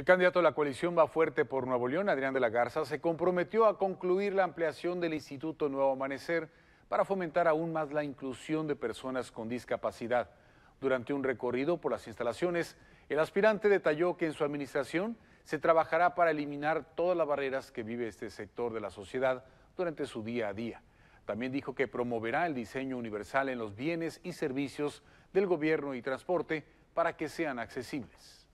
el candidato de la coalición Va Fuerte por Nuevo León, Adrián de la Garza, se comprometió a concluir la ampliación del Instituto Nuevo Amanecer para fomentar aún más la inclusión de personas con discapacidad. Durante un recorrido por las instalaciones, el aspirante detalló que en su administración se trabajará para eliminar todas las barreras que vive este sector de la sociedad durante su día a día. También dijo que promoverá el diseño universal en los bienes y servicios del gobierno y transporte para que sean accesibles.